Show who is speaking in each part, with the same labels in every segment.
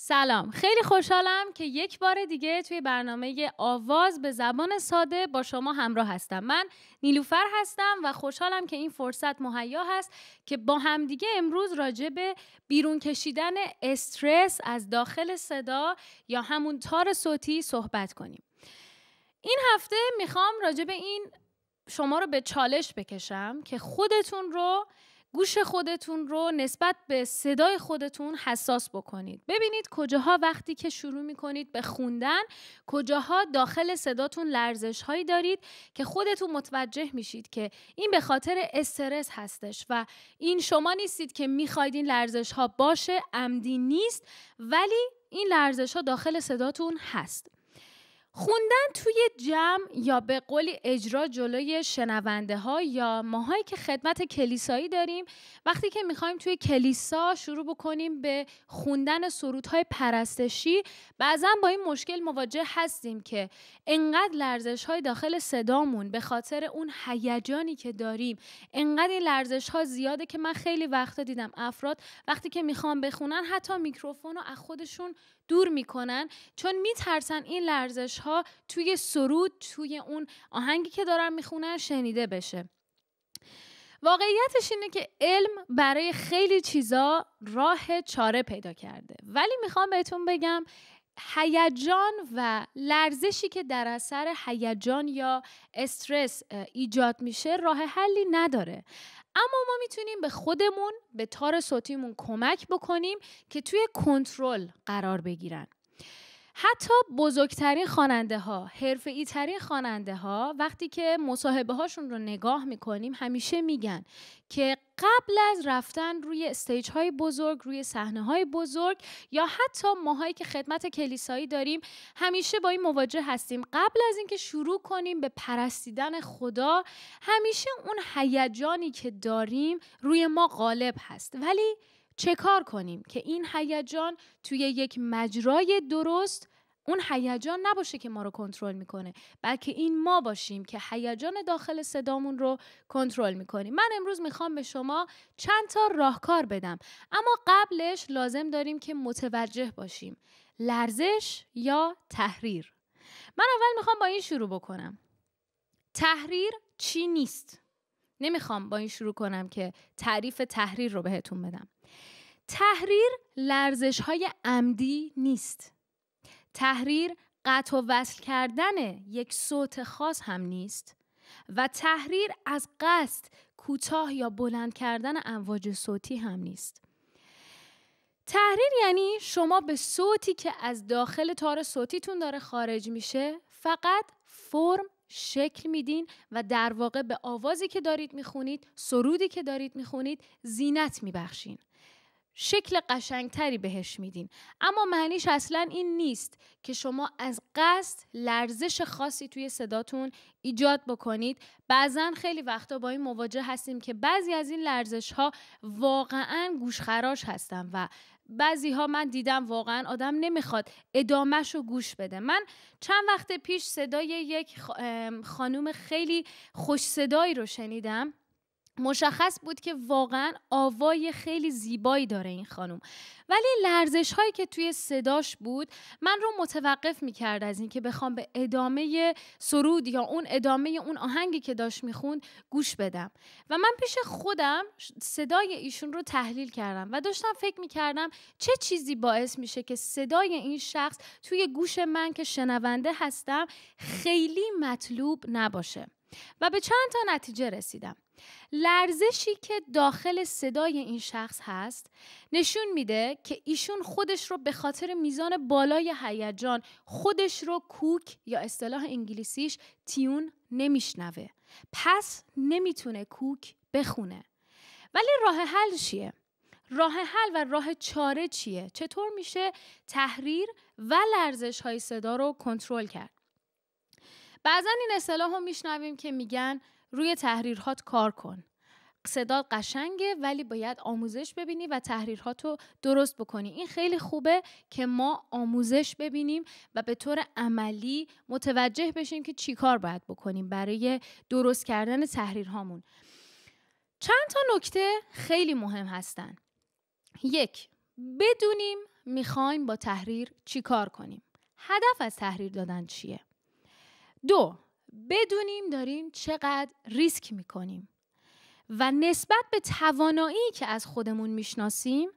Speaker 1: سلام خیلی خوشحالم که یک بار دیگه توی برنامه آواز به زبان ساده با شما همراه هستم من نیلوفر هستم و خوشحالم که این فرصت مهیا هست که با همدیگه امروز راجع به بیرون کشیدن استرس از داخل صدا یا همون تار صوتی صحبت کنیم این هفته میخوام راجع به این شما رو به چالش بکشم که خودتون رو گوش خودتون رو نسبت به صدای خودتون حساس بکنید ببینید کجاها وقتی که شروع میکنید به خوندن کجاها داخل صداتون لرزش هایی دارید که خودتون متوجه میشید که این به خاطر استرس هستش و این شما نیستید که میخواید این لرزش ها باشه عمدی نیست ولی این لرزش ها داخل صداتون هست خوندن توی جمع یا به قولی اجرا جلوی شنونده ها یا ماهایی که خدمت کلیسایی داریم وقتی که میخوایم توی کلیسا شروع بکنیم به خوندن سرودهای پرستشی بعضا با این مشکل مواجه هستیم که انقدر لرزش های داخل صدامون به خاطر اون هیجانی که داریم انقدر این لرزش ها زیاده که من خیلی وقتا دیدم افراد وقتی که میخوام بخونن حتی میکروفون رو از خودشون دور میکنن چون میترسن این لرزش ها توی سرود توی اون آهنگی که دارن میخونن شنیده بشه واقعیتش اینه که علم برای خیلی چیزا راه چاره پیدا کرده ولی میخوام بهتون بگم هیجان و لرزشی که در اثر هیجان یا استرس ایجاد میشه راه حلی نداره اما ما میتونیم به خودمون به تار صوتیمون کمک بکنیم که توی کنترل قرار بگیرن حتی بزرگترین خواننده ها، حرفه ای ترین خواننده ها وقتی که مصاحبه هاشون رو نگاه میکنیم همیشه میگن که قبل از رفتن روی استیج های بزرگ روی صحنه های بزرگ یا حتی ماهایی که خدمت کلیسایی داریم همیشه با این مواجه هستیم قبل از اینکه شروع کنیم به پرستیدن خدا همیشه اون هیجانی که داریم روی ما غالب هست ولی چه کار کنیم که این هیجان توی یک مجرای درست اون هیجان نباشه که ما رو کنترل میکنه بلکه این ما باشیم که هیجان داخل صدامون رو کنترل میکنیم من امروز میخوام به شما چند تا راهکار بدم اما قبلش لازم داریم که متوجه باشیم لرزش یا تحریر من اول میخوام با این شروع بکنم تحریر چی نیست نمیخوام با این شروع کنم که تعریف تحریر رو بهتون بدم تحریر لرزش های عمدی نیست تحریر قطع و وصل کردن یک صوت خاص هم نیست و تحریر از قصد کوتاه یا بلند کردن امواج صوتی هم نیست تحریر یعنی شما به صوتی که از داخل تار صوتیتون داره خارج میشه فقط فرم شکل میدین و در واقع به آوازی که دارید میخونید سرودی که دارید میخونید زینت میبخشین شکل قشنگتری بهش میدین اما معنیش اصلا این نیست که شما از قصد لرزش خاصی توی صداتون ایجاد بکنید بعضا خیلی وقتا با این مواجه هستیم که بعضی از این لرزش ها واقعا گوشخراش هستن و بعضی ها من دیدم واقعا آدم نمیخواد ادامهش رو گوش بده من چند وقت پیش صدای یک خانوم خیلی خوش صدایی رو شنیدم مشخص بود که واقعا آوای خیلی زیبایی داره این خانم ولی لرزش هایی که توی صداش بود من رو متوقف میکرد از اینکه بخوام به ادامه سرود یا اون ادامه اون آهنگی که داشت خوند گوش بدم و من پیش خودم صدای ایشون رو تحلیل کردم و داشتم فکر کردم چه چیزی باعث میشه که صدای این شخص توی گوش من که شنونده هستم خیلی مطلوب نباشه و به چند تا نتیجه رسیدم لرزشی که داخل صدای این شخص هست نشون میده که ایشون خودش رو به خاطر میزان بالای هیجان خودش رو کوک یا اصطلاح انگلیسیش تیون نمیشنوه پس نمیتونه کوک بخونه ولی راه حل چیه راه حل و راه چاره چیه چطور میشه تحریر و لرزش های صدا رو کنترل کرد بعضا این اصطلاح رو میشنویم که میگن روی تحریرهات کار کن صدا قشنگه ولی باید آموزش ببینی و تحریرهات رو درست بکنی این خیلی خوبه که ما آموزش ببینیم و به طور عملی متوجه بشیم که چی کار باید بکنیم برای درست کردن تحریرهامون چند تا نکته خیلی مهم هستن یک بدونیم میخوایم با تحریر چی کار کنیم هدف از تحریر دادن چیه دو بدونیم داریم چقدر ریسک میکنیم و نسبت به توانایی که از خودمون میشناسیم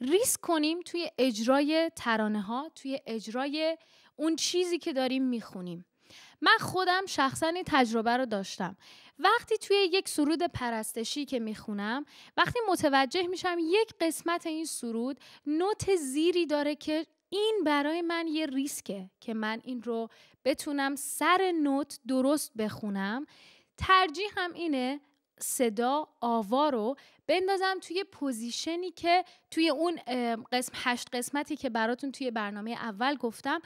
Speaker 1: ریسک کنیم توی اجرای ترانه ها توی اجرای اون چیزی که داریم میخونیم من خودم شخصا این تجربه رو داشتم وقتی توی یک سرود پرستشی که میخونم وقتی متوجه میشم یک قسمت این سرود نوت زیری داره که این برای من یه ریسکه که من این رو بتونم سر نوت درست بخونم ترجیح هم اینه صدا آوا رو بندازم توی پوزیشنی که توی اون قسم هشت قسمتی که براتون توی برنامه اول گفتم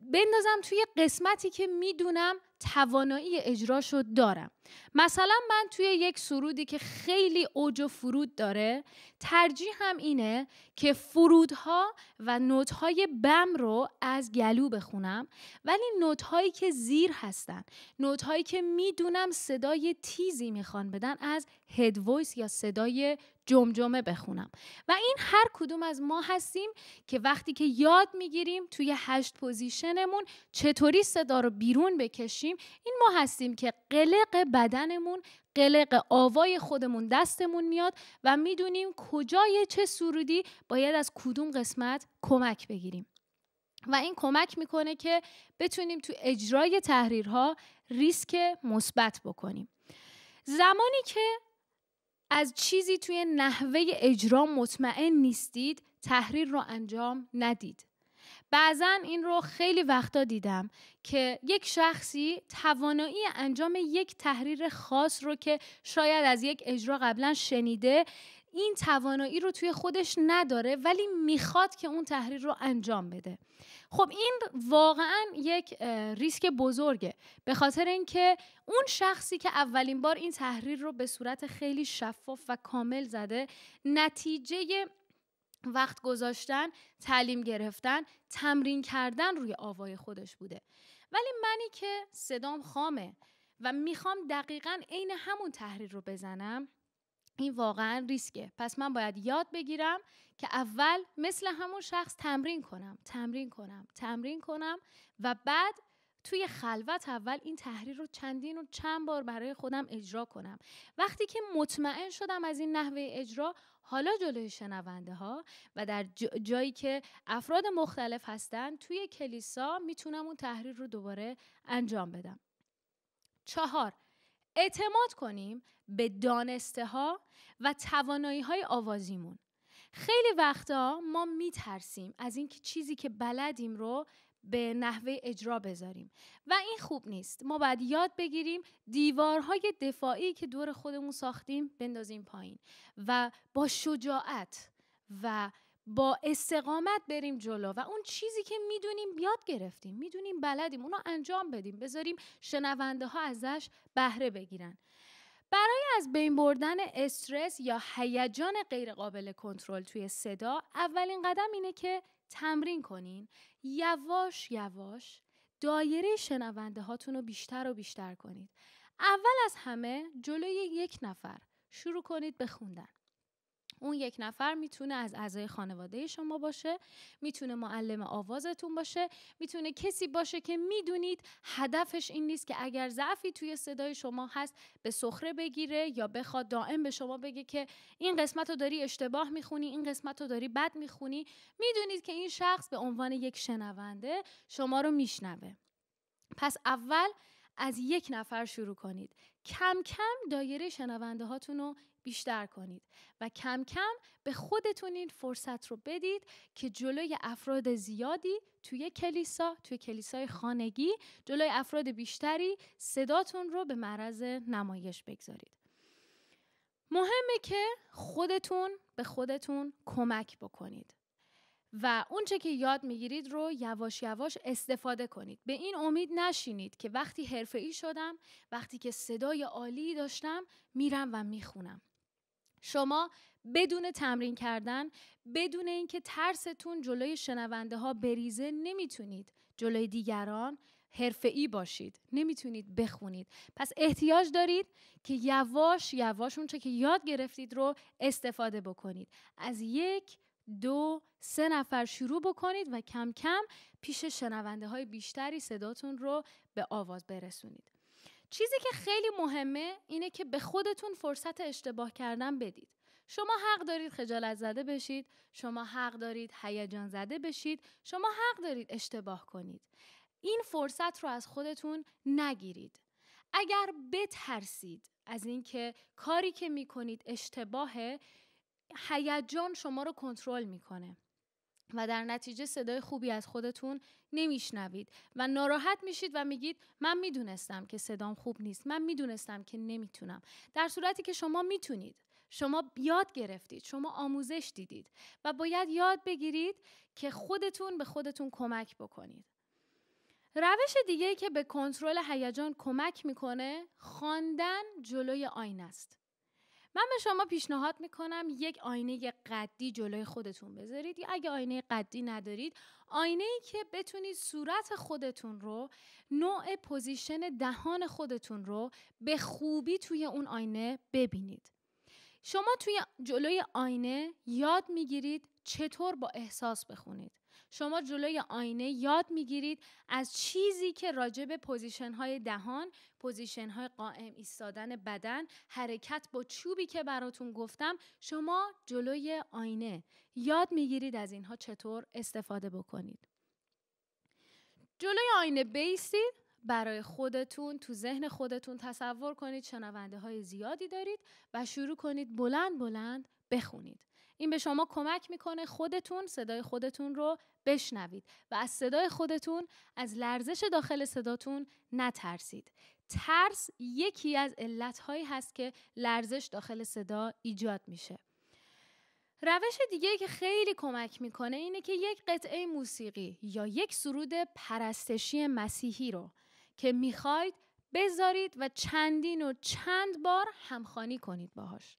Speaker 1: بندازم توی قسمتی که میدونم توانایی اجرا شد دارم مثلا من توی یک سرودی که خیلی اوج و فرود داره ترجیح هم اینه که فرودها و نوتهای بم رو از گلو بخونم ولی نوتهایی که زیر هستن نوتهایی که میدونم صدای تیزی میخوان بدن از هد وایس یا صدای جمجمه بخونم و این هر کدوم از ما هستیم که وقتی که یاد میگیریم توی هشت پوزیشنمون چطور طوری صدا رو بیرون بکشیم این ما هستیم که قلق بدنمون قلق آوای خودمون دستمون میاد و میدونیم کجای چه سرودی باید از کدوم قسمت کمک بگیریم و این کمک میکنه که بتونیم تو اجرای تحریرها ریسک مثبت بکنیم زمانی که از چیزی توی نحوه اجرا مطمئن نیستید تحریر رو انجام ندید بعضا این رو خیلی وقتا دیدم که یک شخصی توانایی انجام یک تحریر خاص رو که شاید از یک اجرا قبلا شنیده این توانایی رو توی خودش نداره ولی میخواد که اون تحریر رو انجام بده خب این واقعا یک ریسک بزرگه به خاطر اینکه اون شخصی که اولین بار این تحریر رو به صورت خیلی شفاف و کامل زده نتیجه وقت گذاشتن، تعلیم گرفتن، تمرین کردن روی آوای خودش بوده. ولی منی که صدام خامه و میخوام دقیقا عین همون تحریر رو بزنم این واقعا ریسکه پس من باید یاد بگیرم که اول مثل همون شخص تمرین کنم تمرین کنم تمرین کنم و بعد توی خلوت اول این تحریر رو چندین و چند بار برای خودم اجرا کنم وقتی که مطمئن شدم از این نحوه اجرا حالا جلوی شنونده ها و در جایی که افراد مختلف هستند توی کلیسا میتونم اون تحریر رو دوباره انجام بدم چهار اعتماد کنیم به دانسته ها و توانایی های آوازیمون خیلی وقتا ما میترسیم از اینکه چیزی که بلدیم رو به نحوه اجرا بذاریم و این خوب نیست ما باید یاد بگیریم دیوارهای دفاعی که دور خودمون ساختیم بندازیم پایین و با شجاعت و با استقامت بریم جلو و اون چیزی که میدونیم یاد گرفتیم میدونیم بلدیم اونو انجام بدیم بذاریم شنونده ها ازش بهره بگیرن برای از بین بردن استرس یا هیجان غیرقابل کنترل توی صدا اولین قدم اینه که تمرین کنین یواش یواش دایره شنونده هاتون رو بیشتر و بیشتر کنید اول از همه جلوی یک نفر شروع کنید به خوندن اون یک نفر میتونه از اعضای خانواده شما باشه میتونه معلم آوازتون باشه میتونه کسی باشه که میدونید هدفش این نیست که اگر ضعفی توی صدای شما هست به سخره بگیره یا بخواد دائم به شما بگه که این قسمت رو داری اشتباه میخونی این قسمت رو داری بد میخونی میدونید که این شخص به عنوان یک شنونده شما رو میشنوه پس اول از یک نفر شروع کنید کم کم دایره شنونده هاتون رو بیشتر کنید و کم کم به خودتون این فرصت رو بدید که جلوی افراد زیادی توی کلیسا توی کلیسای خانگی جلوی افراد بیشتری صداتون رو به معرض نمایش بگذارید مهمه که خودتون به خودتون کمک بکنید و اونچه که یاد میگیرید رو یواش یواش استفاده کنید به این امید نشینید که وقتی حرفه ای شدم وقتی که صدای عالی داشتم میرم و میخونم شما بدون تمرین کردن بدون اینکه ترستون جلوی شنونده ها بریزه نمیتونید جلوی دیگران حرفه‌ای باشید نمیتونید بخونید پس احتیاج دارید که یواش یواش اونچه که یاد گرفتید رو استفاده بکنید از یک دو سه نفر شروع بکنید و کم کم پیش شنونده های بیشتری صداتون رو به آواز برسونید چیزی که خیلی مهمه اینه که به خودتون فرصت اشتباه کردن بدید. شما حق دارید خجالت زده بشید، شما حق دارید هیجان زده بشید، شما حق دارید اشتباه کنید. این فرصت رو از خودتون نگیرید. اگر بترسید از اینکه کاری که میکنید اشتباهه، هیجان شما رو کنترل میکنه. و در نتیجه صدای خوبی از خودتون نمیشنوید و ناراحت میشید و میگید من میدونستم که صدام خوب نیست من میدونستم که نمیتونم در صورتی که شما میتونید شما یاد گرفتید شما آموزش دیدید و باید یاد بگیرید که خودتون به خودتون کمک بکنید روش دیگه که به کنترل هیجان کمک میکنه خواندن جلوی آینه است من به شما پیشنهاد میکنم یک آینه قدی جلوی خودتون بذارید یا اگه آینه قدی ندارید آینه ای که بتونید صورت خودتون رو نوع پوزیشن دهان خودتون رو به خوبی توی اون آینه ببینید شما توی جلوی آینه یاد میگیرید چطور با احساس بخونید شما جلوی آینه یاد میگیرید از چیزی که راجع به پوزیشن های دهان پوزیشن های قائم ایستادن بدن حرکت با چوبی که براتون گفتم شما جلوی آینه یاد میگیرید از اینها چطور استفاده بکنید جلوی آینه بیستید برای خودتون تو ذهن خودتون تصور کنید شنونده های زیادی دارید و شروع کنید بلند بلند بخونید این به شما کمک میکنه خودتون صدای خودتون رو بشنوید و از صدای خودتون از لرزش داخل صداتون نترسید ترس یکی از علتهایی هست که لرزش داخل صدا ایجاد میشه روش دیگه که خیلی کمک میکنه اینه که یک قطعه موسیقی یا یک سرود پرستشی مسیحی رو که میخواید بذارید و چندین و چند بار همخانی کنید باهاش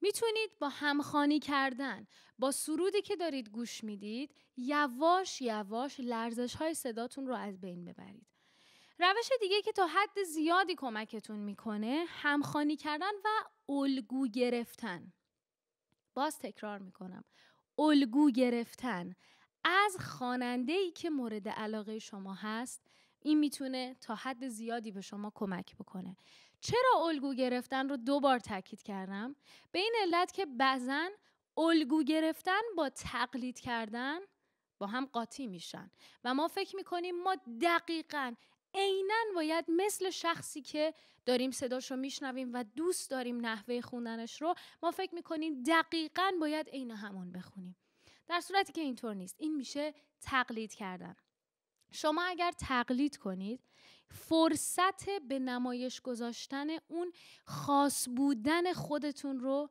Speaker 1: میتونید با همخانی کردن با سرودی که دارید گوش میدید یواش یواش لرزش های صداتون رو از بین ببرید روش دیگه که تا حد زیادی کمکتون میکنه همخانی کردن و الگو گرفتن باز تکرار میکنم الگو گرفتن از خواننده ای که مورد علاقه شما هست این میتونه تا حد زیادی به شما کمک بکنه چرا الگو گرفتن رو دو بار تاکید کردم به این علت که بعضن الگو گرفتن با تقلید کردن با هم قاطی میشن و ما فکر میکنیم ما دقیقا عینا باید مثل شخصی که داریم صداش رو میشنویم و دوست داریم نحوه خوندنش رو ما فکر میکنیم دقیقا باید عین همون بخونیم در صورتی که اینطور نیست این میشه تقلید کردن شما اگر تقلید کنید فرصت به نمایش گذاشتن اون خاص بودن خودتون رو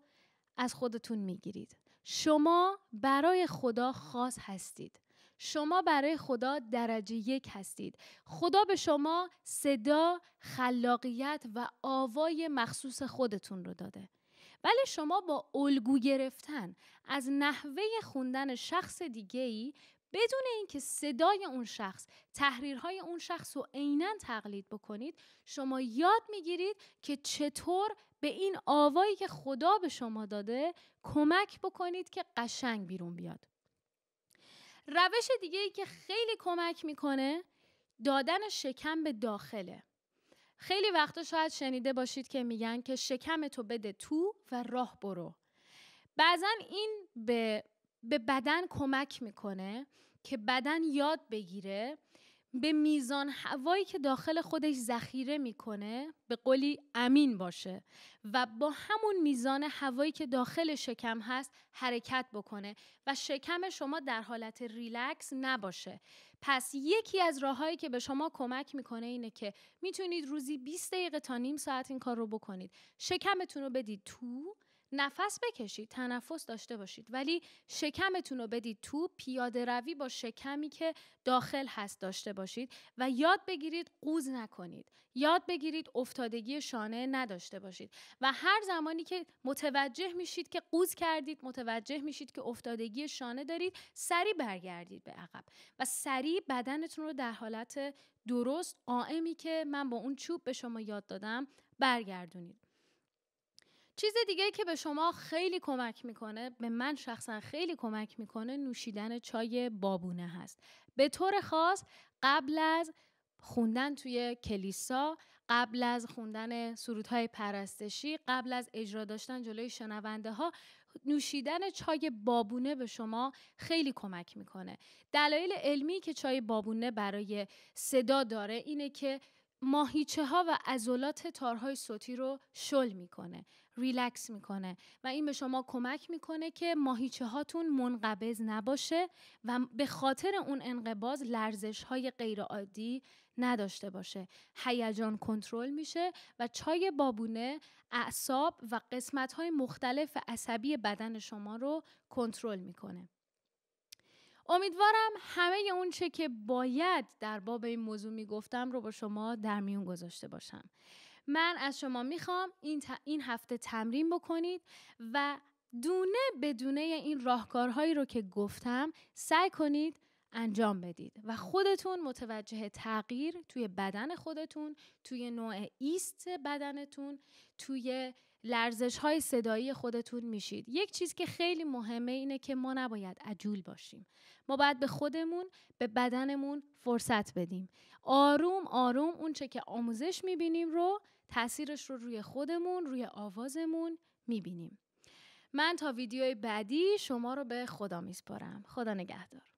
Speaker 1: از خودتون میگیرید شما برای خدا خاص هستید شما برای خدا درجه یک هستید خدا به شما صدا خلاقیت و آوای مخصوص خودتون رو داده ولی شما با الگو گرفتن از نحوه خوندن شخص دیگه ای بدون اینکه صدای اون شخص تحریرهای اون شخص رو عینا تقلید بکنید شما یاد میگیرید که چطور به این آوایی که خدا به شما داده کمک بکنید که قشنگ بیرون بیاد روش دیگه ای که خیلی کمک میکنه دادن شکم به داخله خیلی وقتا شاید شنیده باشید که میگن که شکم تو بده تو و راه برو بعضا این به به بدن کمک میکنه که بدن یاد بگیره به میزان هوایی که داخل خودش ذخیره میکنه به قولی امین باشه و با همون میزان هوایی که داخل شکم هست حرکت بکنه و شکم شما در حالت ریلکس نباشه پس یکی از راههایی که به شما کمک میکنه اینه که میتونید روزی 20 دقیقه تا نیم ساعت این کار رو بکنید شکمتون رو بدید تو نفس بکشید تنفس داشته باشید ولی شکمتون رو بدید تو پیاده روی با شکمی که داخل هست داشته باشید و یاد بگیرید قوز نکنید یاد بگیرید افتادگی شانه نداشته باشید و هر زمانی که متوجه میشید که قوز کردید متوجه میشید که افتادگی شانه دارید سریع برگردید به عقب و سریع بدنتون رو در حالت درست قائمی که من با اون چوب به شما یاد دادم برگردونید چیز دیگه که به شما خیلی کمک میکنه به من شخصا خیلی کمک میکنه نوشیدن چای بابونه هست به طور خاص قبل از خوندن توی کلیسا قبل از خوندن سرودهای پرستشی قبل از اجرا داشتن جلوی شنونده ها نوشیدن چای بابونه به شما خیلی کمک میکنه دلایل علمی که چای بابونه برای صدا داره اینه که ماهیچه ها و ازولات تارهای صوتی رو شل میکنه ریلکس میکنه و این به شما کمک میکنه که ماهیچه هاتون منقبض نباشه و به خاطر اون انقباز لرزش های غیر عادی نداشته باشه هیجان کنترل میشه و چای بابونه اعصاب و قسمت های مختلف عصبی بدن شما رو کنترل میکنه امیدوارم همه اون چه که باید در باب این موضوع میگفتم رو با شما در میون گذاشته باشم من از شما میخوام این, این هفته تمرین بکنید و دونه بدونه این راهکارهایی رو که گفتم سعی کنید انجام بدید و خودتون متوجه تغییر توی بدن خودتون توی نوع ایست بدنتون توی لرزش های صدایی خودتون میشید یک چیز که خیلی مهمه اینه که ما نباید عجول باشیم ما باید به خودمون به بدنمون فرصت بدیم آروم آروم اونچه که آموزش میبینیم رو تاثیرش رو روی خودمون روی آوازمون میبینیم من تا ویدیوی بعدی شما رو به خدا میسپارم خدا نگهدار